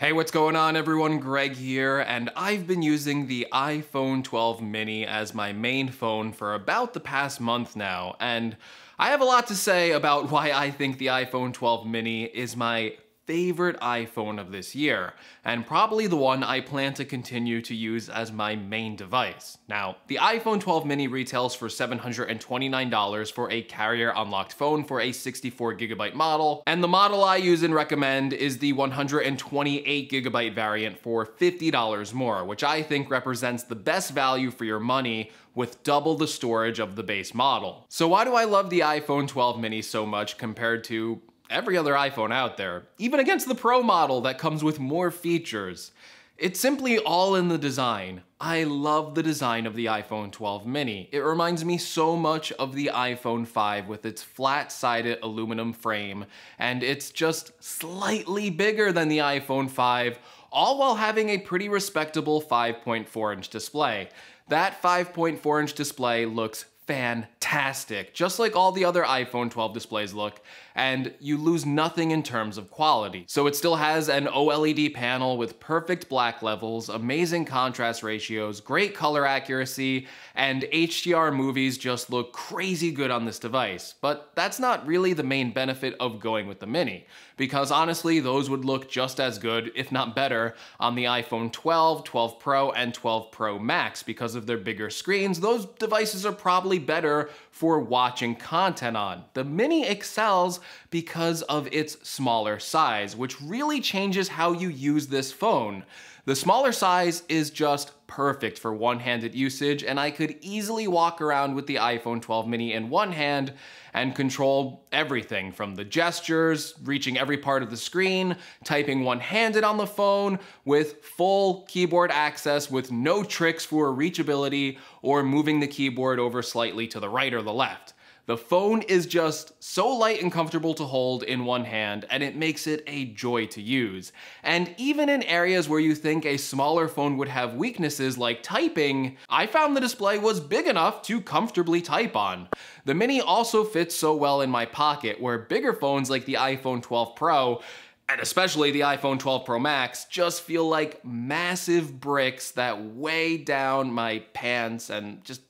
Hey, what's going on everyone? Greg here, and I've been using the iPhone 12 mini as my main phone for about the past month now, and I have a lot to say about why I think the iPhone 12 mini is my favorite iPhone of this year, and probably the one I plan to continue to use as my main device. Now, the iPhone 12 mini retails for $729 for a carrier unlocked phone for a 64 gigabyte model, and the model I use and recommend is the 128 gigabyte variant for $50 more, which I think represents the best value for your money with double the storage of the base model. So why do I love the iPhone 12 mini so much compared to every other iPhone out there, even against the Pro model that comes with more features. It's simply all in the design. I love the design of the iPhone 12 mini. It reminds me so much of the iPhone 5 with its flat-sided aluminum frame, and it's just slightly bigger than the iPhone 5, all while having a pretty respectable 5.4-inch display. That 5.4-inch display looks fantastic, just like all the other iPhone 12 displays look, and you lose nothing in terms of quality. So it still has an OLED panel with perfect black levels, amazing contrast ratios, great color accuracy, and HDR movies just look crazy good on this device. But that's not really the main benefit of going with the Mini, because honestly, those would look just as good, if not better, on the iPhone 12, 12 Pro, and 12 Pro Max because of their bigger screens. Those devices are probably better for watching content on. The Mini excels because of its smaller size, which really changes how you use this phone. The smaller size is just perfect for one-handed usage and I could easily walk around with the iPhone 12 mini in one hand and control everything from the gestures, reaching every part of the screen, typing one-handed on the phone with full keyboard access with no tricks for reachability or moving the keyboard over slightly to the right or the left. The phone is just so light and comfortable to hold in one hand, and it makes it a joy to use. And even in areas where you think a smaller phone would have weaknesses like typing, I found the display was big enough to comfortably type on. The Mini also fits so well in my pocket, where bigger phones like the iPhone 12 Pro and especially the iPhone 12 Pro Max, just feel like massive bricks that weigh down my pants and just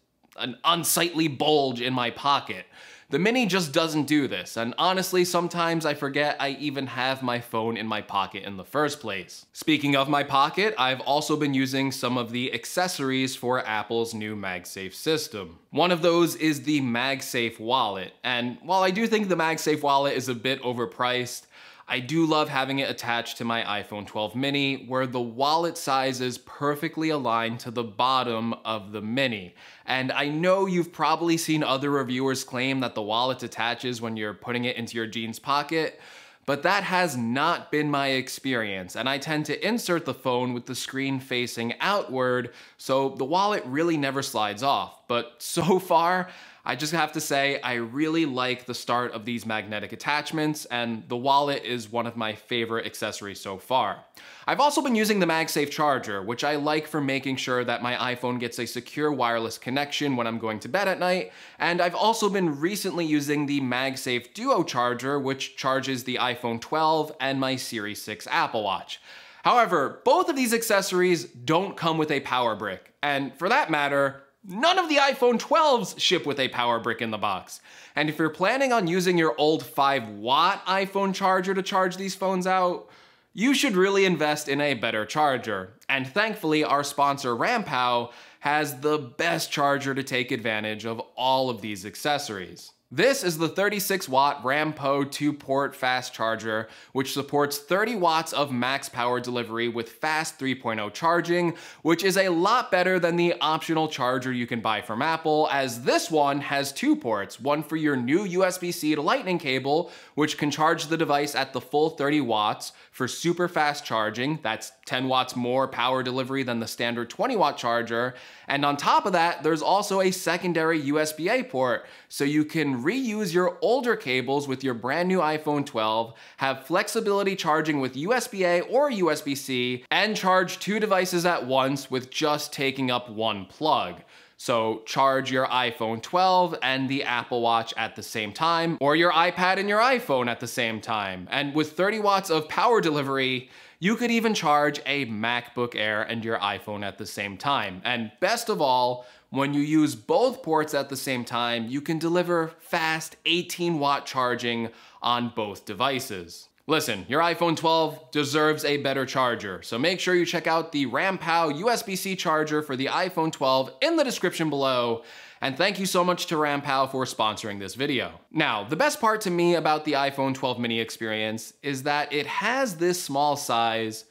an unsightly bulge in my pocket. The Mini just doesn't do this, and honestly, sometimes I forget I even have my phone in my pocket in the first place. Speaking of my pocket, I've also been using some of the accessories for Apple's new MagSafe system. One of those is the MagSafe wallet, and while I do think the MagSafe wallet is a bit overpriced, I do love having it attached to my iPhone 12 mini where the wallet size is perfectly aligned to the bottom of the mini. And I know you've probably seen other reviewers claim that the wallet attaches when you're putting it into your jeans pocket, but that has not been my experience, and I tend to insert the phone with the screen facing outward, so the wallet really never slides off. But so far, I just have to say, I really like the start of these magnetic attachments and the wallet is one of my favorite accessories so far. I've also been using the MagSafe charger, which I like for making sure that my iPhone gets a secure wireless connection when I'm going to bed at night. And I've also been recently using the MagSafe Duo charger, which charges the iPhone 12 and my Series 6 Apple Watch. However, both of these accessories don't come with a power brick. And for that matter, None of the iPhone 12s ship with a power brick in the box. And if you're planning on using your old 5 watt iPhone charger to charge these phones out, you should really invest in a better charger. And thankfully, our sponsor Rampow has the best charger to take advantage of all of these accessories. This is the 36 watt Rampo 2 port fast charger, which supports 30 watts of max power delivery with fast 3.0 charging, which is a lot better than the optional charger you can buy from Apple, as this one has two ports, one for your new USB-C to lightning cable, which can charge the device at the full 30 watts for super fast charging, that's 10 watts more power delivery than the standard 20 watt charger, and on top of that, there's also a secondary USB-A port, so you can reuse your older cables with your brand new iPhone 12, have flexibility charging with USB-A or USB-C, and charge two devices at once with just taking up one plug. So charge your iPhone 12 and the Apple Watch at the same time, or your iPad and your iPhone at the same time. And with 30 watts of power delivery, you could even charge a MacBook Air and your iPhone at the same time. And best of all, when you use both ports at the same time, you can deliver fast 18 watt charging on both devices. Listen, your iPhone 12 deserves a better charger, so make sure you check out the RamPow USB-C charger for the iPhone 12 in the description below, and thank you so much to RamPow for sponsoring this video. Now, the best part to me about the iPhone 12 mini experience is that it has this small size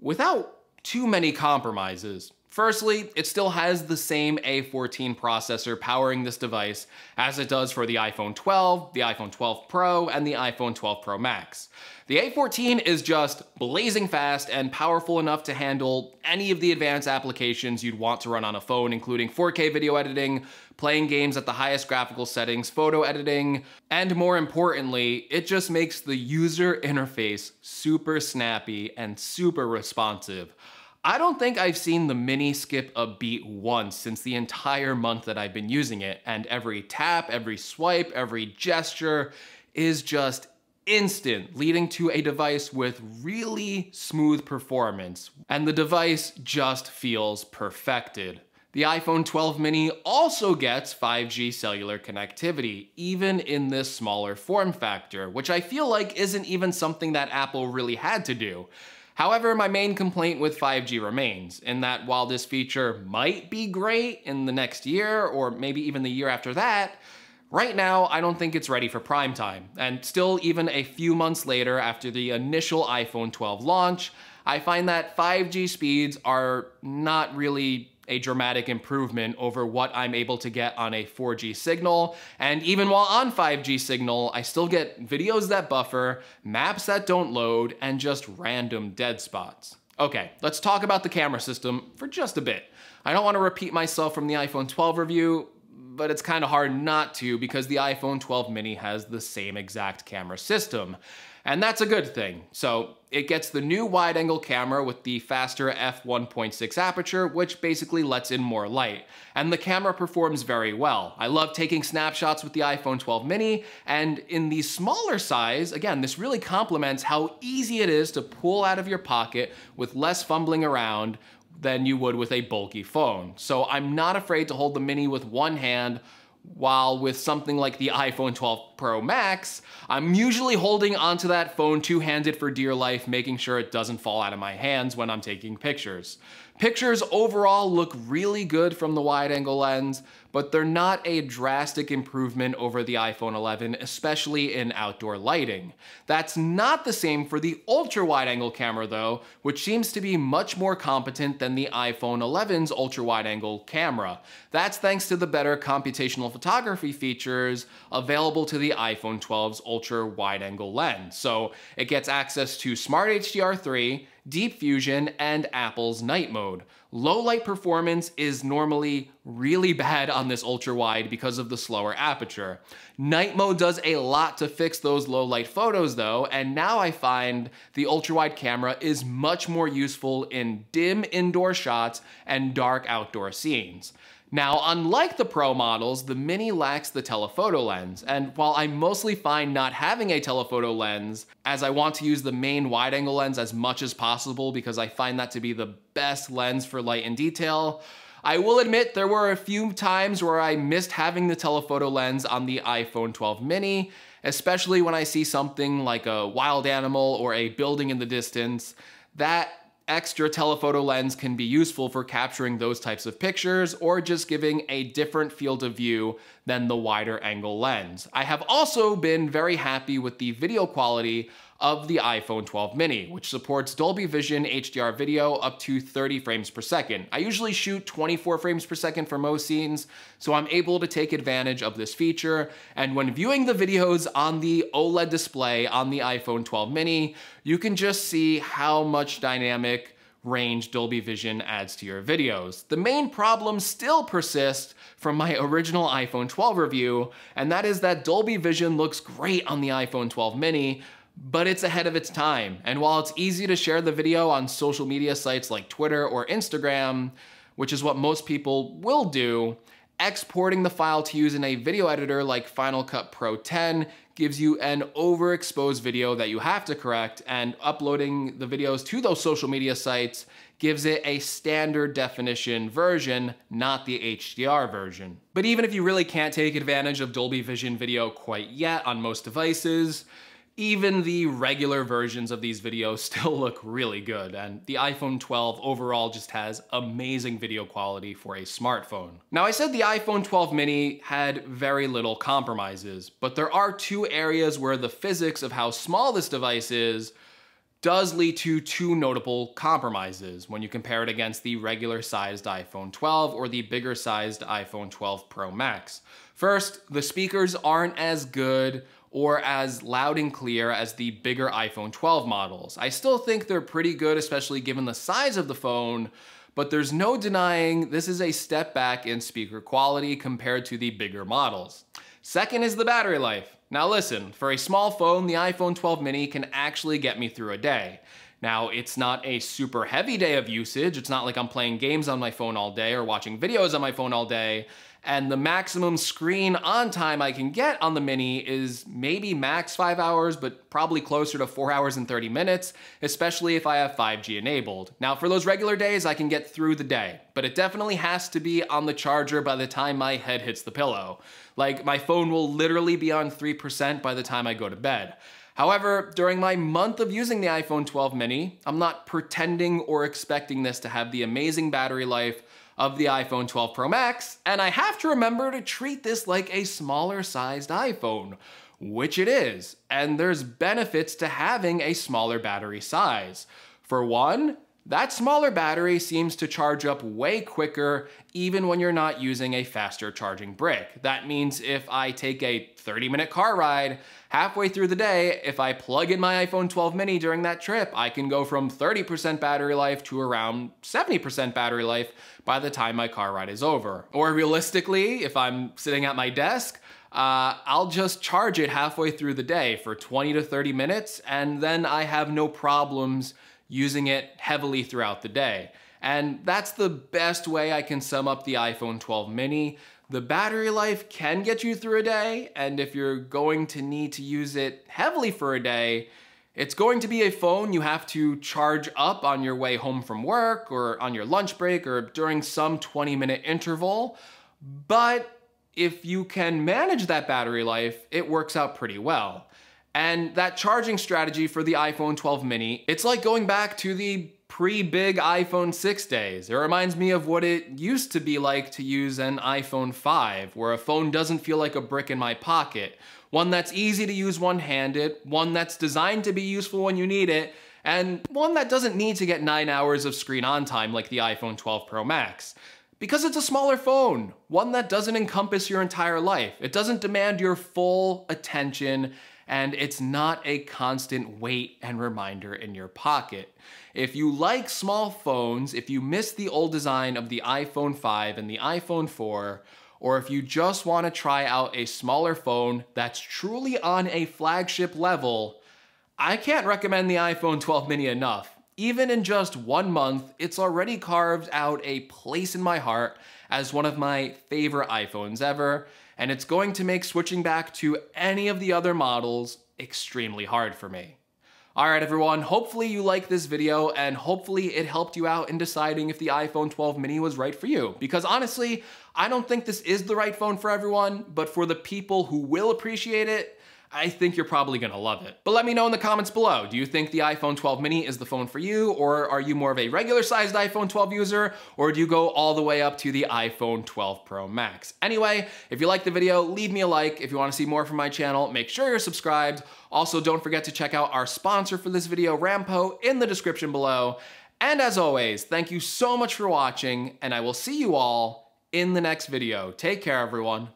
without too many compromises. Firstly, it still has the same A14 processor powering this device as it does for the iPhone 12, the iPhone 12 Pro, and the iPhone 12 Pro Max. The A14 is just blazing fast and powerful enough to handle any of the advanced applications you'd want to run on a phone, including 4K video editing, playing games at the highest graphical settings, photo editing, and more importantly, it just makes the user interface super snappy and super responsive. I don't think I've seen the mini skip a beat once since the entire month that I've been using it, and every tap, every swipe, every gesture is just instant, leading to a device with really smooth performance, and the device just feels perfected. The iPhone 12 mini also gets 5G cellular connectivity, even in this smaller form factor, which I feel like isn't even something that Apple really had to do. However, my main complaint with 5G remains in that while this feature might be great in the next year or maybe even the year after that, Right now, I don't think it's ready for prime time, and still even a few months later after the initial iPhone 12 launch, I find that 5G speeds are not really a dramatic improvement over what I'm able to get on a 4G signal. And even while on 5G signal, I still get videos that buffer, maps that don't load, and just random dead spots. Okay, let's talk about the camera system for just a bit. I don't wanna repeat myself from the iPhone 12 review, but it's kind of hard not to because the iPhone 12 mini has the same exact camera system. And that's a good thing. So it gets the new wide angle camera with the faster f1.6 aperture, which basically lets in more light. And the camera performs very well. I love taking snapshots with the iPhone 12 mini, and in the smaller size, again, this really complements how easy it is to pull out of your pocket with less fumbling around than you would with a bulky phone. So I'm not afraid to hold the mini with one hand while with something like the iPhone 12 Pro Max, I'm usually holding onto that phone two-handed for dear life, making sure it doesn't fall out of my hands when I'm taking pictures. Pictures overall look really good from the wide angle lens, but they're not a drastic improvement over the iPhone 11, especially in outdoor lighting. That's not the same for the ultra wide angle camera though, which seems to be much more competent than the iPhone 11's ultra wide angle camera. That's thanks to the better computational photography features available to the iPhone 12's ultra wide angle lens. So it gets access to smart HDR3, Deep Fusion, and Apple's night mode. Low light performance is normally really bad on this ultra wide because of the slower aperture. Night mode does a lot to fix those low light photos though, and now I find the ultra wide camera is much more useful in dim indoor shots and dark outdoor scenes. Now, unlike the Pro models, the Mini lacks the telephoto lens, and while I mostly find not having a telephoto lens, as I want to use the main wide-angle lens as much as possible because I find that to be the best lens for light and detail, I will admit there were a few times where I missed having the telephoto lens on the iPhone 12 mini, especially when I see something like a wild animal or a building in the distance. That extra telephoto lens can be useful for capturing those types of pictures or just giving a different field of view than the wider angle lens. I have also been very happy with the video quality of the iPhone 12 mini, which supports Dolby Vision HDR video up to 30 frames per second. I usually shoot 24 frames per second for most scenes, so I'm able to take advantage of this feature. And when viewing the videos on the OLED display on the iPhone 12 mini, you can just see how much dynamic range Dolby Vision adds to your videos. The main problem still persists from my original iPhone 12 review, and that is that Dolby Vision looks great on the iPhone 12 mini, but it's ahead of its time. And while it's easy to share the video on social media sites like Twitter or Instagram, which is what most people will do, exporting the file to use in a video editor like Final Cut Pro 10 gives you an overexposed video that you have to correct, and uploading the videos to those social media sites gives it a standard definition version, not the HDR version. But even if you really can't take advantage of Dolby Vision video quite yet on most devices, even the regular versions of these videos still look really good, and the iPhone 12 overall just has amazing video quality for a smartphone. Now, I said the iPhone 12 mini had very little compromises, but there are two areas where the physics of how small this device is does lead to two notable compromises when you compare it against the regular sized iPhone 12 or the bigger sized iPhone 12 Pro Max. First, the speakers aren't as good or as loud and clear as the bigger iPhone 12 models. I still think they're pretty good, especially given the size of the phone, but there's no denying this is a step back in speaker quality compared to the bigger models. Second is the battery life. Now listen, for a small phone, the iPhone 12 mini can actually get me through a day. Now, it's not a super heavy day of usage. It's not like I'm playing games on my phone all day or watching videos on my phone all day, and the maximum screen on time I can get on the Mini is maybe max five hours, but probably closer to four hours and 30 minutes, especially if I have 5G enabled. Now for those regular days, I can get through the day, but it definitely has to be on the charger by the time my head hits the pillow. Like my phone will literally be on 3% by the time I go to bed. However, during my month of using the iPhone 12 mini, I'm not pretending or expecting this to have the amazing battery life of the iPhone 12 Pro Max, and I have to remember to treat this like a smaller sized iPhone, which it is, and there's benefits to having a smaller battery size. For one, that smaller battery seems to charge up way quicker even when you're not using a faster charging brick. That means if I take a 30 minute car ride, halfway through the day, if I plug in my iPhone 12 mini during that trip, I can go from 30% battery life to around 70% battery life by the time my car ride is over. Or realistically, if I'm sitting at my desk, uh, I'll just charge it halfway through the day for 20 to 30 minutes, and then I have no problems using it heavily throughout the day. And that's the best way I can sum up the iPhone 12 mini. The battery life can get you through a day, and if you're going to need to use it heavily for a day, it's going to be a phone you have to charge up on your way home from work or on your lunch break or during some 20 minute interval. But if you can manage that battery life, it works out pretty well. And that charging strategy for the iPhone 12 mini, it's like going back to the pre-big iPhone 6 days. It reminds me of what it used to be like to use an iPhone 5, where a phone doesn't feel like a brick in my pocket. One that's easy to use one-handed, one that's designed to be useful when you need it, and one that doesn't need to get nine hours of screen on time like the iPhone 12 Pro Max. Because it's a smaller phone, one that doesn't encompass your entire life. It doesn't demand your full attention and it's not a constant weight and reminder in your pocket. If you like small phones, if you miss the old design of the iPhone 5 and the iPhone 4, or if you just want to try out a smaller phone that's truly on a flagship level, I can't recommend the iPhone 12 mini enough. Even in just one month, it's already carved out a place in my heart as one of my favorite iPhones ever, and it's going to make switching back to any of the other models extremely hard for me. Alright everyone, hopefully you like this video and hopefully it helped you out in deciding if the iPhone 12 mini was right for you. Because honestly, I don't think this is the right phone for everyone, but for the people who will appreciate it, I think you're probably gonna love it. But let me know in the comments below, do you think the iPhone 12 mini is the phone for you, or are you more of a regular sized iPhone 12 user, or do you go all the way up to the iPhone 12 Pro Max? Anyway, if you like the video, leave me a like. If you wanna see more from my channel, make sure you're subscribed. Also, don't forget to check out our sponsor for this video, Rampo, in the description below. And as always, thank you so much for watching, and I will see you all in the next video. Take care, everyone.